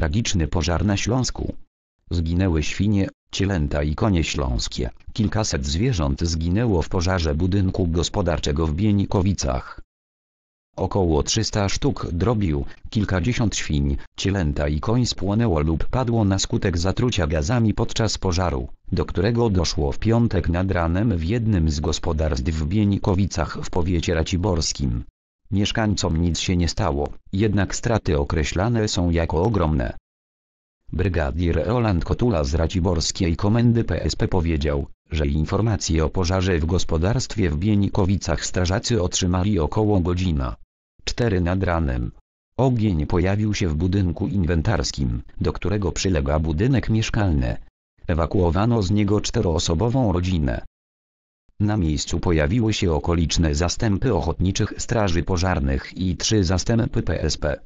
tragiczny pożar na Śląsku. Zginęły świnie, cielęta i konie śląskie. Kilkaset zwierząt zginęło w pożarze budynku gospodarczego w Bienikowicach. Około 300 sztuk drobił, kilkadziesiąt świń, cielęta i koń spłonęło lub padło na skutek zatrucia gazami podczas pożaru, do którego doszło w piątek nad ranem w jednym z gospodarstw w Bienikowicach w powiecie raciborskim. Mieszkańcom nic się nie stało, jednak straty określane są jako ogromne. Brygadier Roland Kotula z Raciborskiej Komendy PSP powiedział, że informacje o pożarze w gospodarstwie w Bienikowicach strażacy otrzymali około godzina 4 nad ranem. Ogień pojawił się w budynku inwentarskim, do którego przylega budynek mieszkalny. Ewakuowano z niego czteroosobową rodzinę. Na miejscu pojawiły się okoliczne zastępy ochotniczych straży pożarnych i trzy zastępy PSP.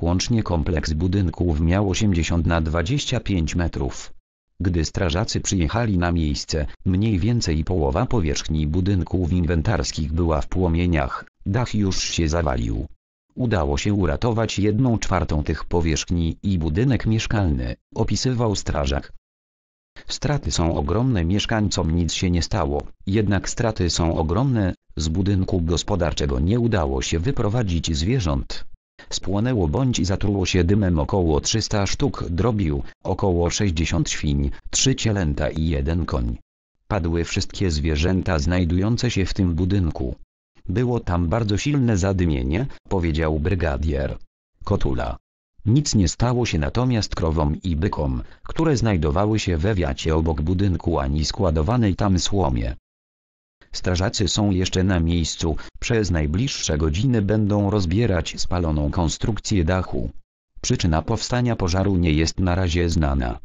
Łącznie kompleks budynków miał 80 na 25 metrów. Gdy strażacy przyjechali na miejsce, mniej więcej połowa powierzchni budynków inwentarskich była w płomieniach, dach już się zawalił. Udało się uratować jedną czwartą tych powierzchni i budynek mieszkalny, opisywał strażak. Straty są ogromne mieszkańcom nic się nie stało, jednak straty są ogromne, z budynku gospodarczego nie udało się wyprowadzić zwierząt. Spłonęło bądź zatruło się dymem około 300 sztuk drobiu, około 60 świń, 3 cielęta i jeden koń. Padły wszystkie zwierzęta znajdujące się w tym budynku. Było tam bardzo silne zadymienie, powiedział brygadier. Kotula. Nic nie stało się natomiast krowom i bykom, które znajdowały się we wiacie obok budynku ani składowanej tam słomie. Strażacy są jeszcze na miejscu, przez najbliższe godziny będą rozbierać spaloną konstrukcję dachu. Przyczyna powstania pożaru nie jest na razie znana.